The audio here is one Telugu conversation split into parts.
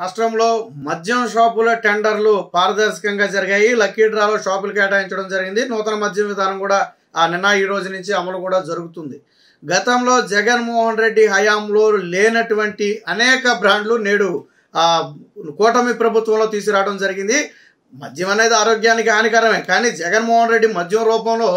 రాష్ట్రంలో మద్యం షాపుల టెండర్లు పారదర్శకంగా జరిగాయి లక్కీ డ్రాలో షాపులు కేటాయించడం జరిగింది నూతన మద్యం విధానం కూడా ఆ నిన్న ఈ రోజు నుంచి అమలు కూడా జరుగుతుంది గతంలో జగన్మోహన్ రెడ్డి హయాంలో లేనటువంటి అనేక బ్రాండ్లు నేడు కూటమి ప్రభుత్వంలో తీసుకురావడం జరిగింది మద్యం అనేది ఆరోగ్యానికి హానికరమే కానీ జగన్మోహన్ రెడ్డి మద్యం రూపంలో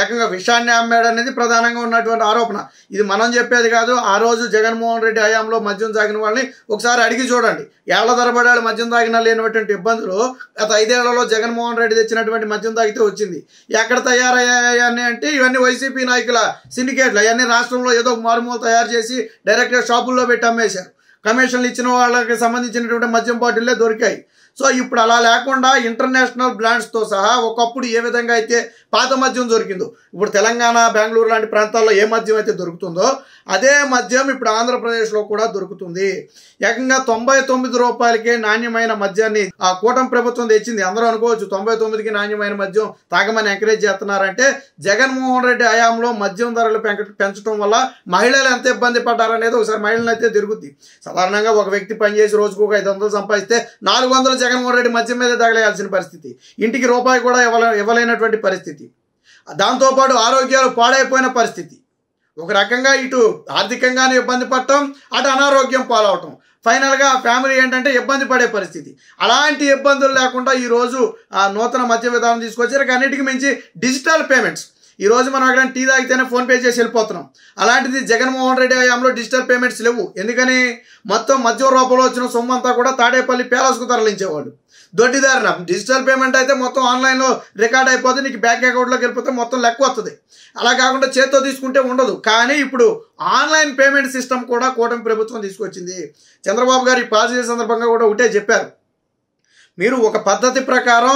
ఏకంగా విషాన్ని అనేది ప్రధానంగా ఉన్నటువంటి ఆరోపణ ఇది మనం చెప్పేది కాదు ఆ రోజు జగన్మోహన్ రెడ్డి హయాంలో మద్యం తాగిన వాళ్ళని ఒకసారి అడిగి చూడండి ఏళ్ల తరబడాలు మద్యం తాగిన లేనటువంటి ఇబ్బందులు గత ఐదేళ్లలో జగన్మోహన్ రెడ్డి తెచ్చినటువంటి మద్యం తాగితే వచ్చింది ఎక్కడ తయారయ్యాయని అంటే ఇవన్నీ వైసీపీ నాయకుల సిండికేట్లు అవన్నీ రాష్ట్రంలో ఏదో మారుమూలు తయారు చేసి డైరెక్ట్గా షాపుల్లో పెట్టి అమ్మేశారు కమిషన్లు ఇచ్చిన వాళ్ళకి సంబంధించినటువంటి మద్యం బాటిల్లే దొరికాయి సో ఇప్పుడు అలా లేకుండా ఇంటర్నేషనల్ బ్రాండ్స్తో సహా ఒకప్పుడు ఏ విధంగా అయితే పాత మద్యం దొరికిందో ఇప్పుడు తెలంగాణ బెంగళూరు లాంటి ప్రాంతాల్లో ఏ మద్యం అయితే దొరుకుతుందో అదే మద్యం ఇప్పుడు ఆంధ్రప్రదేశ్లో కూడా దొరుకుతుంది ఏకంగా తొంభై తొమ్మిది రూపాయలకే నాణ్యమైన మద్యాన్ని ఆ కూటమి ప్రభుత్వం తెచ్చింది అందరూ అనుకోవచ్చు తొంభై తొమ్మిదికి నాణ్యమైన మద్యం తాగమని ఎంకరేజ్ చేస్తున్నారంటే జగన్మోహన్ రెడ్డి హయాంలో మద్యం ధరలు పెంచడం వల్ల మహిళలు ఎంత ఇబ్బంది పడ్డారనేది ఒకసారి మహిళలు అయితే తిరుగుద్ది సాధారణంగా ఒక వ్యక్తి పనిచేసి రోజుకు ఒక ఐదు వందలు సంపాదిస్తే నాలుగు వందలు జగన్మోహన్ రెడ్డి మద్యం మీద తగలేయాల్సిన పరిస్థితి ఇంటికి రూపాయి కూడా ఇవ్వ ఇవ్వలేనటువంటి పరిస్థితి దాంతోపాటు ఆరోగ్యాలు పాడైపోయిన పరిస్థితి ఒక రకంగా ఇటు ఆర్థికంగానే ఇబ్బంది పడటం అటు అనారోగ్యం పాలవటం ఫైనల్గా ఫ్యామిలీ ఏంటంటే ఇబ్బంది పడే పరిస్థితి అలాంటి ఇబ్బందులు లేకుండా ఈరోజు నూతన మధ్య విధానం తీసుకొచ్చారు అన్నిటికీ మించి డిజిటల్ పేమెంట్స్ ఈరోజు మనం ఎక్కడైనా టీ తాగితేనే ఫోన్పే చేసి వెళ్ళిపోతున్నాం అలాంటిది జగన్మోహన్ రెడ్డి హయాంలో డిజిటల్ పేమెంట్స్ లేవు ఎందుకని మొత్తం మధ్య రూపంలో వచ్చిన సొమ్ము అంతా కూడా తాడేపల్లి ప్యాలెస్కు తరలించేవాళ్ళు దొడ్డిదారుణ డిజిటల్ పేమెంట్ అయితే మొత్తం ఆన్లైన్లో రికార్డ్ అయిపోతే నీకు బ్యాంక్ అకౌంట్లోకి వెళ్ళిపోతే మొత్తం లెక్క వస్తుంది అలా కాకుండా చేత్తో తీసుకుంటే ఉండదు కానీ ఇప్పుడు ఆన్లైన్ పేమెంట్ సిస్టమ్ కూడా కూటమి ప్రభుత్వం తీసుకొచ్చింది చంద్రబాబు గారు ఈ పాస్ చేసే సందర్భంగా కూడా ఒకటే చెప్పారు మీరు ఒక పద్ధతి ప్రకారం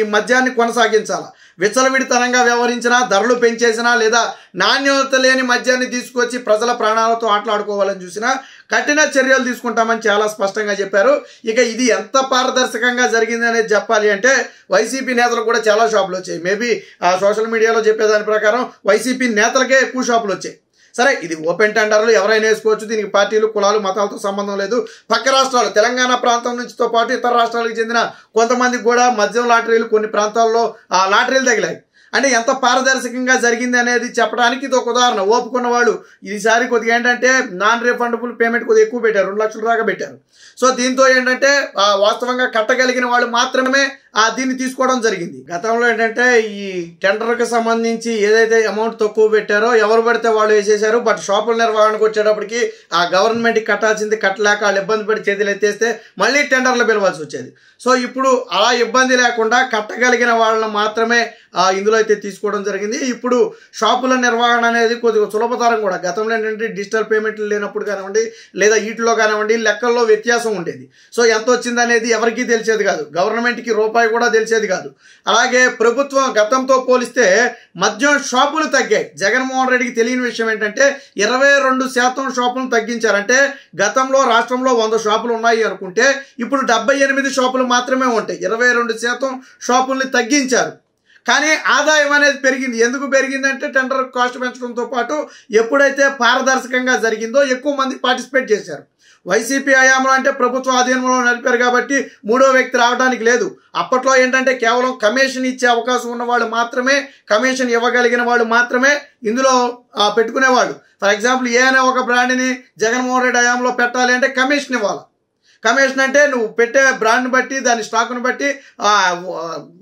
ఈ మద్యాన్ని కొనసాగించాలి విచ్చలవిడితనంగా వ్యవహరించినా ధరలు పెంచేసినా లేదా నాణ్యత లేని మద్యాన్ని తీసుకొచ్చి ప్రజల ప్రాణాలతో ఆటలాడుకోవాలని చూసినా కఠిన చర్యలు తీసుకుంటామని చాలా స్పష్టంగా చెప్పారు ఇక ఇది ఎంత పారదర్శకంగా జరిగింది అనేది చెప్పాలి అంటే వైసీపీ నేతలు కూడా చాలా షాపులు వచ్చాయి మేబీ సోషల్ మీడియాలో చెప్పేదాని ప్రకారం వైసీపీ నేతలకే ఎక్కువ షాపులు వచ్చాయి సరే ఇది ఓపెన్ టెండర్లు ఎవరైనా వేసుకోవచ్చు దీనికి పార్టీలు కులాలు మతాలతో సంబంధం లేదు పక్క రాష్ట్రాలు తెలంగాణ ప్రాంతం నుంచితో పాటు ఇతర రాష్ట్రాలకు చెందిన కొంతమంది కూడా మద్యం లాటరీలు కొన్ని ప్రాంతాల్లో ఆ లాటరీలు తగిలాయి అంటే ఎంత పారదర్శకంగా జరిగింది అనేది చెప్పడానికి ఇది ఒక ఉదాహరణ ఓపుకున్న వాళ్ళు ఈసారి కొద్దిగా ఏంటంటే నాన్ రిఫండబుల్ పేమెంట్ కొద్దిగా ఎక్కువ పెట్టారు రెండు లక్షల దాకా పెట్టారు సో దీంతో ఏంటంటే వాస్తవంగా కట్టగలిగిన వాళ్ళు మాత్రమే దీన్ని తీసుకోవడం జరిగింది గతంలో ఏంటంటే ఈ టెండర్కి సంబంధించి ఏదైతే అమౌంట్ తక్కువ పెట్టారో ఎవరు పడితే వాళ్ళు వేసేసారు బట్ షాపుల నిర్వహణకు వచ్చేటప్పటికి ఆ గవర్నమెంట్కి కట్టాల్సింది కట్టలేక వాళ్ళు ఇబ్బంది పడి చేతులు ఎత్తేస్తే మళ్ళీ టెండర్లు పిలవాల్సి వచ్చేది సో ఇప్పుడు అలా ఇబ్బంది లేకుండా కట్టగలిగిన వాళ్ళని మాత్రమే ఇందులో అయితే తీసుకోవడం జరిగింది ఇప్పుడు షాపుల నిర్వహణ అనేది కొద్దిగా సులభతరం కూడా గతంలో ఏంటంటే డిజిటల్ పేమెంట్లు లేనప్పుడు కానివ్వండి లేదా వీటిలో కానివ్వండి లెక్కల్లో వ్యత్యాసం ఉండేది సో ఎంత వచ్చిందనేది ఎవరికీ తెలిసేది కాదు గవర్నమెంట్కి రూపాయి రూపాయి కూడా తెలిసేది కాదు అలాగే ప్రభుత్వం గతంతో పోలిస్తే మద్యం షాపులు తగ్గాయి జగన్మోహన్ రెడ్డికి తెలియని విషయం ఏంటంటే ఇరవై రెండు శాతం షాపులను తగ్గించారంటే గతంలో రాష్ట్రంలో వంద షాపులు ఉన్నాయి అనుకుంటే ఇప్పుడు డెబ్బై ఎనిమిది షాపులు మాత్రమే ఉంటాయి ఇరవై రెండు శాతం షాపుల్ని తగ్గించారు కానీ ఆదాయం అనేది పెరిగింది ఎందుకు పెరిగిందంటే టెండర్ కాస్ట్ పెంచడంతో పాటు ఎప్పుడైతే పారదర్శకంగా జరిగిందో ఎక్కువ మంది పార్టిసిపేట్ చేశారు వైసీపీ హయాంలో అంటే ప్రభుత్వ ఆధీనంలో నడిపారు కాబట్టి మూడో వ్యక్తి రావడానికి లేదు అప్పట్లో ఏంటంటే కేవలం కమిషన్ ఇచ్చే అవకాశం ఉన్నవాళ్ళు మాత్రమే కమిషన్ ఇవ్వగలిగిన వాళ్ళు మాత్రమే ఇందులో పెట్టుకునేవాళ్ళు ఫర్ ఎగ్జాంపుల్ ఏ అనే ఒక బ్రాండ్ని జగన్మోహన్ రెడ్డి హయాంలో పెట్టాలి అంటే కమిషన్ ఇవ్వాలి కమిషన్ అంటే నువ్వు పెట్టే బ్రాండ్ని బట్టి దాని స్టాక్ను బట్టి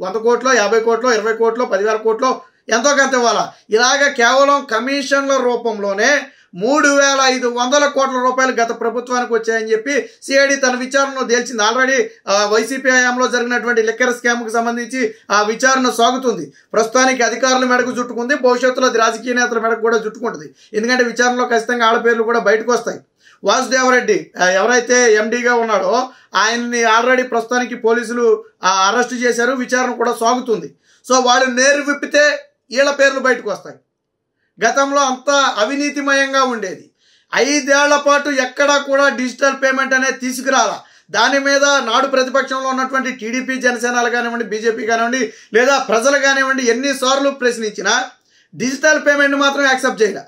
వంద కోట్లో యాభై కోట్లో ఇరవై కోట్లో పదివేల కోట్లో ఎంతో కొంత ఇవ్వాలా ఇలాగ కేవలం కమిషన్ల రూపంలోనే మూడు వేల ఐదు వందల కోట్ల రూపాయలు గత ప్రభుత్వానికి వచ్చాయని చెప్పి సిఐడి తన విచారణను తేల్చింది ఆల్రెడీ వైసీపీ హయాంలో జరిగినటువంటి లిక్కర్ స్కామ్కి సంబంధించి ఆ విచారణ సాగుతుంది ప్రస్తుతానికి అధికారుల మేడకు చుట్టుకుంది భవిష్యత్తులో అది రాజకీయ నేతల మేడకు కూడా చుట్టుకుంటుంది ఎందుకంటే విచారణలో ఖచ్చితంగా ఆడపేర్లు కూడా బయటకు వస్తాయి వాసుదేవరెడ్డి ఎవరైతే ఎండీగా ఉన్నాడో ఆయన్ని ఆల్రెడీ ప్రస్తుతానికి పోలీసులు అరెస్ట్ చేశారు విచారణ కూడా సాగుతుంది సో వాళ్ళు నేరు విప్పితే వీళ్ళ పేర్లు బయటకు వస్తాయి గతంలో అంతా అవినీతిమయంగా ఉండేది ఐదేళ్ల పాటు ఎక్కడా కూడా డిజిటల్ పేమెంట్ అనేది తీసుకురాల దాని మీద నాడు ప్రతిపక్షంలో ఉన్నటువంటి టీడీపీ జనసేనలు కానివ్వండి బీజేపీ కానివ్వండి లేదా ప్రజలు కానివ్వండి ఎన్నిసార్లు ప్రశ్నించినా డిజిటల్ పేమెంట్ మాత్రం యాక్సెప్ట్ చేయలే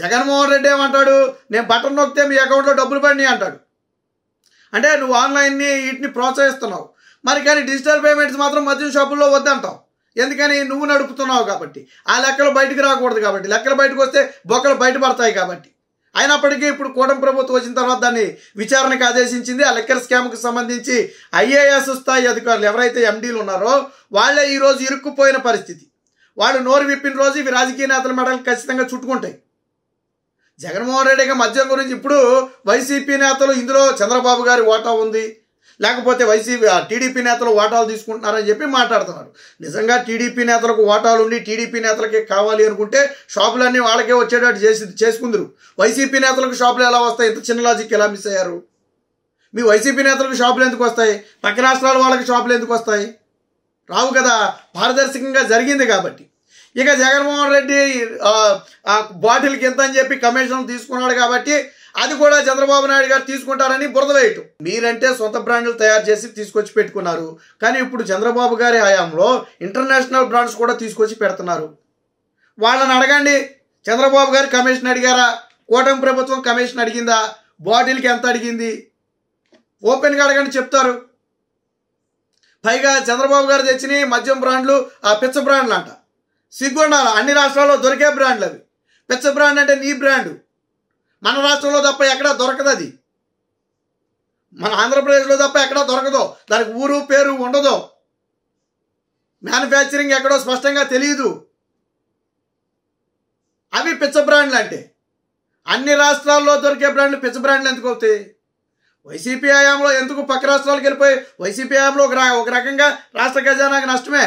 జగన్మోహన్ రెడ్డి ఏమంటాడు నేను బటన్ నొక్కితే మీ అకౌంట్లో డబ్బులు పడినాయి అంటాడు అంటే నువ్వు ఆన్లైన్ని వీటిని ప్రోత్సహిస్తున్నావు మరి కానీ డిజిటల్ పేమెంట్స్ మాత్రం మద్యం షాపుల్లో వద్దంటావు ఎందుకని నువ్వు నడుపుతున్నావు కాబట్టి ఆ లెక్కలు బయటకు రాకూడదు కాబట్టి లెక్కలు బయటకు వస్తే బొక్కలు బయటపడతాయి కాబట్టి అయినప్పటికీ ఇప్పుడు కూటమి ప్రభుత్వం వచ్చిన తర్వాత దాన్ని విచారణకు ఆదేశించింది ఆ లెక్కల స్కామ్కి సంబంధించి ఐఏఎస్ స్థాయి అధికారులు ఎవరైతే ఎండీలు ఉన్నారో వాళ్ళే ఈరోజు ఇరుక్కుపోయిన పరిస్థితి వాళ్ళు నోరు విప్పిన రోజు ఇవి రాజకీయ నేతల మెడలు ఖచ్చితంగా చుట్టుకుంటాయి జగన్మోహన్ రెడ్డికి మద్యం గురించి ఇప్పుడు వైసీపీ నేతలు ఇందులో చంద్రబాబు గారి వాటా ఉంది లేకపోతే వైసీపీ టీడీపీ నేతలు వాటాలు తీసుకుంటున్నారని చెప్పి మాట్లాడుతున్నారు నిజంగా టీడీపీ నేతలకు వాటాలు ఉండి టీడీపీ నేతలకి కావాలి అనుకుంటే షాపులన్నీ వాళ్ళకే వచ్చేటట్టు చేసి చేసుకుందరు వైసీపీ నేతలకు షాపులు ఎలా వస్తాయి ఇంత చిన్న లాజిక్ ఎలా మిస్ అయ్యారు మీ వైసీపీ నేతలకు షాపులు ఎందుకు వస్తాయి పక్క రాష్ట్రాల వాళ్ళకి షాపులు ఎందుకు వస్తాయి రావు కదా పారదర్శకంగా జరిగింది కాబట్టి ఇక జగన్మోహన్ రెడ్డి బాటిల్కి ఎంత అని చెప్పి కమిషన్ తీసుకున్నాడు కాబట్టి అది కూడా చంద్రబాబు నాయుడు గారు తీసుకుంటారని బురద వేయటం మీరంటే సొంత బ్రాండ్లు తయారు చేసి తీసుకొచ్చి పెట్టుకున్నారు కానీ ఇప్పుడు చంద్రబాబు గారి హయాంలో ఇంటర్నేషనల్ బ్రాండ్స్ కూడా తీసుకొచ్చి పెడుతున్నారు వాళ్ళని అడగండి చంద్రబాబు గారు కమిషన్ అడిగారా కూటమి ప్రభుత్వం కమిషన్ అడిగిందా బాటిల్కి ఎంత అడిగింది ఓపెన్గా అడగండి చెప్తారు పైగా చంద్రబాబు గారు తెచ్చిన మద్యం బ్రాండ్లు ఆ పిచ్చ బ్రాండ్లు అంట సిగ్గుండాలి అన్ని రాష్ట్రాల్లో దొరికే బ్రాండ్లు అవి పెచ్చ బ్రాండ్ అంటే నీ బ్రాండు మన రాష్ట్రంలో తప్ప ఎక్కడా దొరకదు అది మన ఆంధ్రప్రదేశ్లో తప్ప ఎక్కడా దొరకదు దానికి ఊరు పేరు ఉండదు మ్యానుఫ్యాక్చరింగ్ ఎక్కడో స్పష్టంగా తెలియదు అవి పిచ్చ బ్రాండ్లు అంటే అన్ని రాష్ట్రాల్లో దొరికే బ్రాండ్లు పిచ్చ బ్రాండ్లు ఎందుకు అవుతాయి వైసీపీ హయాంలో ఎందుకు పక్క రాష్ట్రాలకు వెళ్ళిపోయి వైసీపీ హయాంలో ఒక రకంగా రాష్ట్ర ఖజానాకి నష్టమే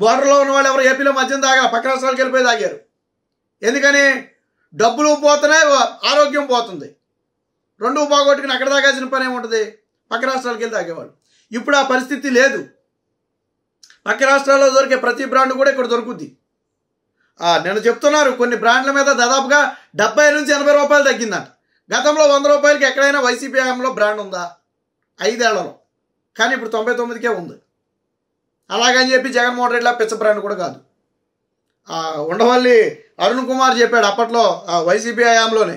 బోర్రలో ఉన్న వాళ్ళు ఎవరు ఏపీలో మద్యం తాగల పక్క రాష్ట్రాలకు వెళ్ళిపోయి తాగారు ఎందుకని డబ్బులు పోతున్నాయి ఆరోగ్యం పోతుంది రెండు బాగొట్టుకుని అక్కడ తాగాల్సిన పని ఏముంటుంది పక్క రాష్ట్రాలకు వెళ్ళి తాగేవాళ్ళు ఇప్పుడు ఆ పరిస్థితి లేదు పక్క రాష్ట్రాల్లో దొరికే ప్రతి బ్రాండ్ కూడా ఇక్కడ దొరుకుద్ది నేను చెప్తున్నారు కొన్ని బ్రాండ్ల మీద దాదాపుగా డెబ్బై నుంచి ఎనభై రూపాయలు తగ్గిందంట గతంలో వంద రూపాయలకి ఎక్కడైనా వైసీపీ హయాంలో బ్రాండ్ ఉందా ఐదేళ్లలో కానీ ఇప్పుడు తొంభై తొమ్మిదికే ఉంది అలాగని చెప్పి జగన్మోహన్ రెడ్డిలా పిచ్చప్రాణి కూడా కాదు ఉండవల్లి అరుణ్ కుమార్ చెప్పాడు అప్పట్లో వైసీపీ హయాంలోనే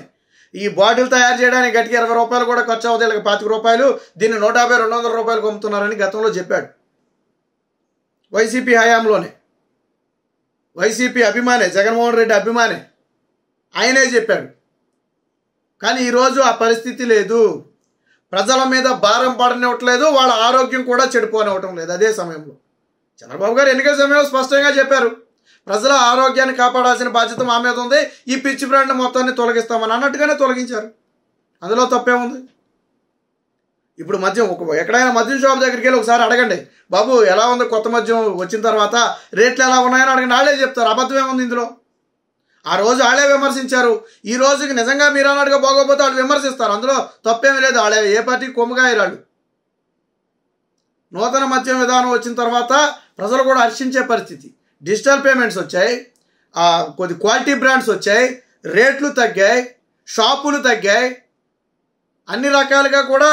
ఈ బాటిల్ తయారు చేయడానికి గట్టికి ఇరవై రూపాయలు కూడా ఖర్చు అవుతాయి వీళ్ళకి పాతిక రూపాయలు దీన్ని నూట యాభై రెండు వందల రూపాయలు కొమ్ముతున్నారని గతంలో చెప్పాడు వైసీపీ హయాంలోనే వైసీపీ అభిమానే జగన్మోహన్ రెడ్డి అభిమానే ఆయనే చెప్పాడు కానీ ఈరోజు ఆ పరిస్థితి లేదు ప్రజల మీద భారం పడనివ్వట్లేదు వాళ్ళ ఆరోగ్యం కూడా చెడిపోనివ్వటం లేదు అదే సమయంలో చంద్రబాబు గారు ఎన్నికల సమయంలో స్పష్టంగా చెప్పారు ప్రజల ఆరోగ్యాన్ని కాపాడాల్సిన బాధ్యత మా మీద ఉంది ఈ పిచ్చి బ్రాండ్ మొత్తాన్ని తొలగిస్తామని అన్నట్టుగానే తొలగించారు అందులో ఉంది ఇప్పుడు మద్యం ఒక ఎక్కడైనా మద్యం షాప్ దగ్గరికి వెళ్ళి ఒకసారి అడగండి బాబు ఎలా ఉంది కొత్త మద్యం వచ్చిన తర్వాత రేట్లు ఎలా ఉన్నాయని అడగండి వాళ్ళే చెప్తారు అబద్ధం ఏముంది ఇందులో ఆ రోజు వాళ్ళే విమర్శించారు ఈ రోజుకి నిజంగా మీరు అన్నట్టుగా బాగోపోతే వాళ్ళు విమర్శిస్తారు అందులో తప్పేమీ లేదు వాళ్ళే ఏ పార్టీ కొమ్మగాయరాళ్ళు నూతన మద్యం విధానం వచ్చిన తర్వాత ప్రజలు కూడా హర్షించే పరిస్థితి డిజిటల్ పేమెంట్స్ వచ్చాయి కొద్ది క్వాలిటీ బ్రాండ్స్ వచ్చాయి రేట్లు తగ్గాయి షాపులు తగ్గాయి అన్ని రకాలుగా కూడా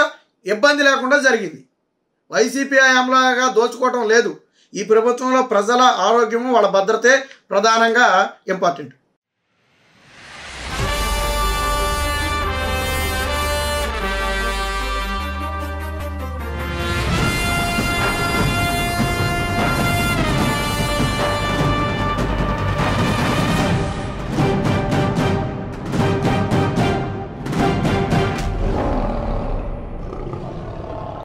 ఇబ్బంది లేకుండా జరిగింది వైసీపీ ఆయాంలాగా దోచుకోవటం లేదు ఈ ప్రభుత్వంలో ప్రజల ఆరోగ్యము వాళ్ళ భద్రతే ప్రధానంగా ఇంపార్టెంట్